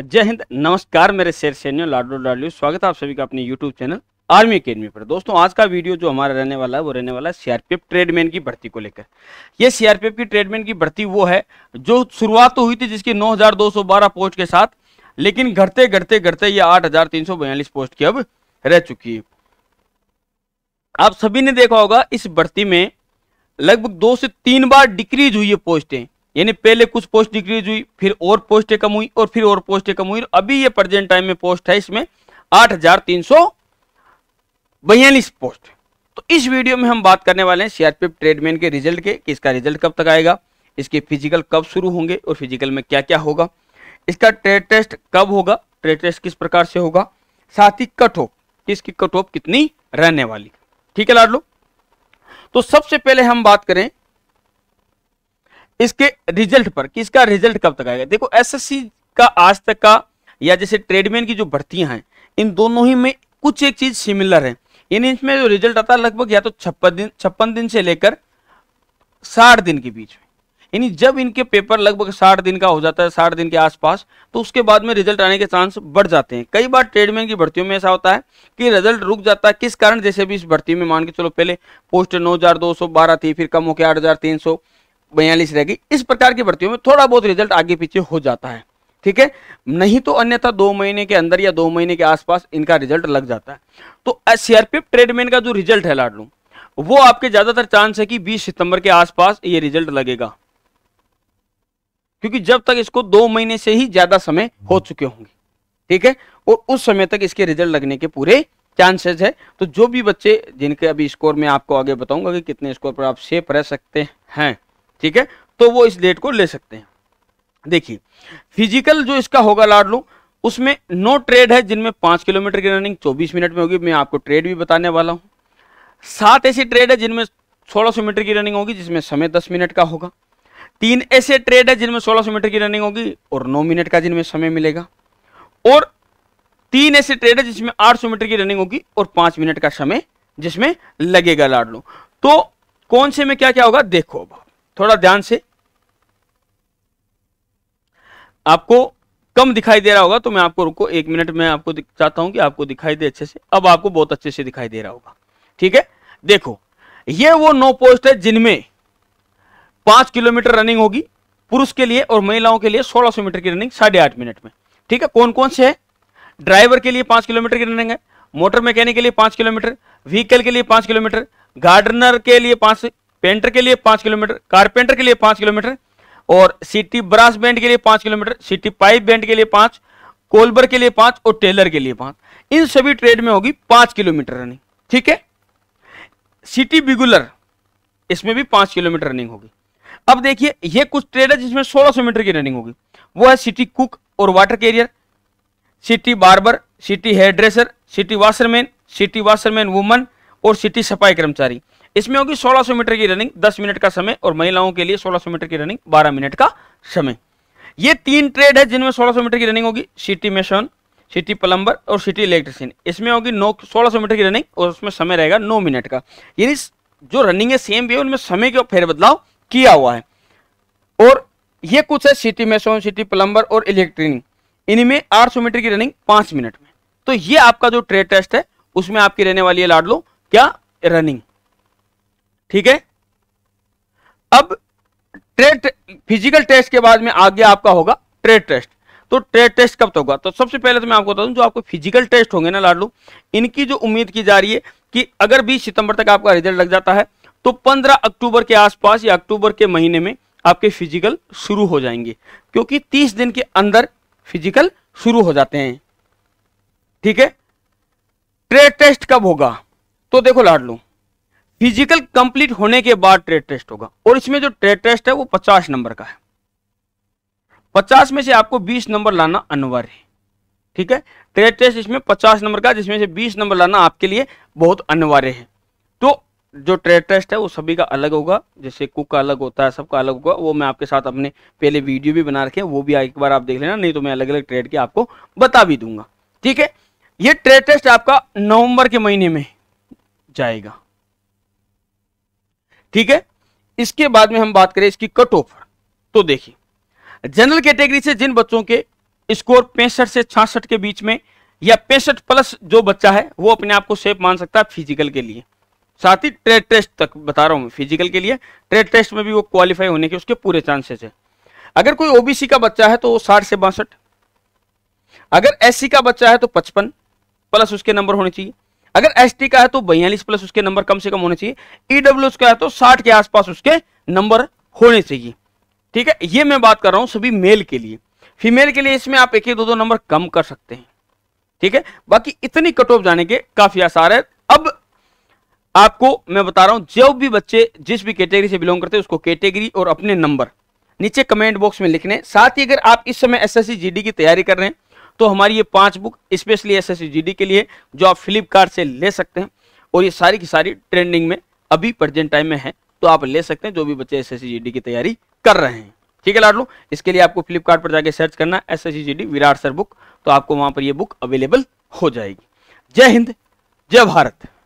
जय हिंद नमस्कार मेरे शेर सैन्य लाडो लाडलू स्वागत है आप सभी का अपने यूट्यूब चैनल आर्मी अकेडमी पर दोस्तों आज का वीडियो जो हमारा रहने वाला है वो रहने वाला है सीआरपीएफ ट्रेडमैन की भर्ती को लेकर ये सीआरपीएफ की ट्रेडमैन की भर्ती वो है जो शुरुआत तो हुई थी जिसकी नौ पोस्ट के साथ लेकिन घटते घटते घटते ये आठ पोस्ट की अब रह चुकी है आप सभी ने देखा होगा इस भर्ती में लगभग दो से तीन बार डिक्रीज हुई है पोस्टें यानी पहले कुछ पोस्ट डिक्रीज हुई फिर और पोस्टें कम हुई और फिर और पोस्टें कम हुई अभी ये प्रेजेंट टाइम में पोस्ट है इसमें आठ हजार तीन सौ बयालीस पोस्ट तो इस वीडियो में हम बात करने वाले हैं सीआरपीएफ ट्रेडमैन के रिजल्ट के कि इसका रिजल्ट कब तक आएगा इसके फिजिकल कब शुरू होंगे और फिजिकल में क्या क्या होगा इसका ट्रेड टेस्ट कब होगा ट्रेड टेस्ट किस प्रकार से होगा साथ ही कट ऑफ किसकी कट ऑफ कितनी रहने वाली ठीक है लाडलो तो सबसे पहले हम बात करें इसके रिजल्ट पर कि इसका रिजल्ट कब तक आएगा देखो एसएससी का आज तक का या जैसे ट्रेडमैन की जो भर्तियां हैं इन दोनों ही में कुछ एक चीज सिमिलर है यानी इसमें जो रिजल्ट आता है लगभग या तो छप्पन दिन छप्पन दिन से लेकर साठ दिन के बीच में यानी जब इनके पेपर लगभग साठ दिन का हो जाता है साठ दिन के आसपास तो उसके बाद में रिजल्ट आने के चांस बढ़ जाते हैं कई बार ट्रेडमैन की भर्तियों में ऐसा होता है कि रिजल्ट रुक जाता है किस कारण जैसे भी इस भर्ती में मान के चलो पहले पोस्ट नौ हजार दो सौ बारह थी फिर कम होकर आठ हजार तीन सौ बयालीस रह गई इस प्रकार की भर्तियों में थोड़ा बहुत रिजल्ट आगे पीछे हो जाता है ठीक है नहीं तो अन्यथा दो महीने के अंदर या दो महीने के आसपास इनका रिजल्ट लग जाता है तो सीआरपीएफ ट्रेडमैन का जो रिजल्ट है लाडलू वो आपके ज्यादातर चांस है कि 20 सितंबर के आसपास ये रिजल्ट लगेगा क्योंकि जब तक इसको दो महीने से ही ज्यादा समय हो चुके होंगे ठीक है और उस समय तक इसके रिजल्ट लगने के पूरे चांसेस है तो जो भी बच्चे जिनके अभी स्कोर में आपको आगे बताऊंगा कि कितने स्कोर पर आप सेफ रह सकते हैं ठीक है तो वो इस डेट को ले सकते हैं देखिए फिजिकल जो इसका होगा लाडलू उसमें नो ट्रेड है जिनमें पांच किलोमीटर की रनिंग चौबीस मिनट में होगी मैं आपको ट्रेड भी बताने वाला हूं सात ऐसी ट्रेड है जिनमें सोलह सौ मीटर की रनिंग होगी जिसमें समय दस मिनट का होगा तीन ऐसे ट्रेड है जिनमें सोलह सौ मीटर की रनिंग होगी और नौ मिनट का जिनमें समय मिलेगा और तीन ऐसे ट्रेड है जिसमें आठ सौ मीटर की रनिंग होगी और पांच मिनट का समय जिसमें लगेगा लाडलू तो कौन से में क्या क्या होगा देखो अब थोड़ा ध्यान से आपको कम दिखाई दे रहा होगा तो मैं आपको रुको एक मिनट में आपको चाहता हूं कि आपको दिखाई दे अच्छे से अब आपको बहुत अच्छे से दिखाई दे रहा होगा ठीक है देखो ये वो नो पोस्ट है जिनमें पांच किलोमीटर रनिंग होगी पुरुष के लिए और महिलाओं के लिए सोलह सौ मीटर की रनिंग साढ़े आठ मिनट में ठीक है कौन कौन से है ड्राइवर के लिए पांच किलोमीटर की रनिंग है मोटर मैकेनिक के लिए पांच किलोमीटर व्हीकल के लिए पांच किलोमीटर गार्डनर के लिए पांच पेंटर के लिए पांच किलोमीटर कारपेंटर के लिए पांच किलोमीटर और सिटी ब्रास बैंड के लिए पांच किलोमीटर सिटी पाइप बैंड के लिए पांच कोलबर के लिए पांच और टेलर के लिए पांच इन सभी ट्रेड में होगी पांच किलोमीटर रनिंग ठीक है सिटी बिगुलर इसमें भी पांच किलोमीटर रनिंग होगी अब देखिए ये कुछ ट्रेड है जिसमें 1600 मीटर की रनिंग होगी वो है सिटी कुक और water carrier city barber city hairdresser city washerman city washerman woman और सिटी सफाई कर्मचारी इसमें होगी 1600 मीटर की रनिंग 10 मिनट का समय और महिलाओं के लिए 1600 मीटर की रनिंग 12 मिनट का समय ये तीन ट्रेड है जिनमें 1600 मीटर की रनिंग होगी सिटी मेशन सिटी प्लम्बर और सिटी इलेक्ट्रिशियन इसमें होगी नौ सोलह मीटर की रनिंग और उसमें समय रहेगा नौ मिनट का यानी जो रनिंग है सेम भी है उनमें समय का फेरबदलाव किया हुआ है और ये कुछ है सिटी मेशन सिटी प्लम्बर और इलेक्ट्रिक इनमें आठ मीटर की रनिंग पांच मिनट में तो ये आपका जो ट्रेड टेस्ट है उसमें आपकी रहने वाली है लाडलो क्या रनिंग ठीक है अब ट्रेड फिजिकल टेस्ट के बाद में आगे आपका होगा ट्रेड टेस्ट तो ट्रेड टेस्ट कब तक होगा तो सबसे पहले तो मैं आपको बता दूं जो आपको फिजिकल टेस्ट होंगे ना लाडलू इनकी जो उम्मीद की जा रही है कि अगर 20 सितंबर तक आपका रिजल्ट लग जाता है तो 15 अक्टूबर के आसपास या अक्टूबर के महीने में आपके फिजिकल शुरू हो जाएंगे क्योंकि 30 दिन के अंदर फिजिकल शुरू हो जाते हैं ठीक है ट्रेड टेस्ट कब होगा तो देखो लाडलू फिजिकल कंप्लीट होने के बाद ट्रेड टेस्ट होगा और इसमें जो ट्रेड टेस्ट है वो पचास नंबर का है पचास में से आपको बीस नंबर लाना अनिवार्य है ठीक है ट्रेड टेस्ट इसमें पचास नंबर का जिसमें से बीस नंबर लाना आपके लिए बहुत अनिवार्य है तो जो ट्रेड टेस्ट है वो सभी का अलग होगा जैसे कुक का अलग होता है सबका अलग होगा वो मैं आपके साथ अपने पहले वीडियो भी बना रखे वो भी एक बार आप देख लेना नहीं तो मैं अलग अलग ट्रेड के आपको बता भी दूंगा ठीक है ये ट्रेड टेस्ट आपका नवंबर के महीने में जाएगा ठीक है इसके बाद में हम बात करें इसकी कट ऑफ तो देखिए जनरल कैटेगरी से जिन बच्चों के स्कोर पैंसठ से छियासठ के बीच में या पैंसठ प्लस जो बच्चा है वो अपने आप को सेफ मान सकता है फिजिकल के लिए साथ ही ट्रेड टेस्ट तक बता रहा मैं फिजिकल के लिए ट्रेड टेस्ट में भी वो क्वालिफाई होने के उसके पूरे चांसेस है अगर कोई ओबीसी का बच्चा है तो वो साठ से बासठ अगर एससी का बच्चा है तो पचपन प्लस उसके नंबर होने चाहिए अगर एस का है तो बयालीस प्लस उसके नंबर कम से कम होने चाहिए ईडब्ल्यू e का है तो साठ के आसपास उसके नंबर होने चाहिए ठीक है ये मैं बात कर रहा हूं सभी मेल के लिए फीमेल के लिए इसमें आप एक ही दो दो नंबर कम कर सकते हैं ठीक है बाकी इतनी कट ऑफ जाने के काफी आसार है अब आपको मैं बता रहा हूं जो भी बच्चे जिस भी कैटेगरी से बिलोंग करते हैं उसको कैटेगरी और अपने नंबर नीचे कमेंट बॉक्स में लिखने साथ ही अगर आप इस समय एसएससी जीडी की तैयारी कर रहे हैं तो हमारी ये पांच बुक स्पेशली एस एस के लिए जो आप फ्लिपकार्ट से ले सकते हैं और ये सारी की सारी ट्रेंडिंग में अभी प्रेजेंट टाइम में है तो आप ले सकते हैं जो भी बच्चे एस एस की तैयारी कर रहे हैं ठीक है लाडलो इसके लिए आपको फ्लिपकार्ट पर जाके सर्च करना S S Virat sir book तो आपको वहां पर यह बुक अवेलेबल हो जाएगी जय हिंद जय भारत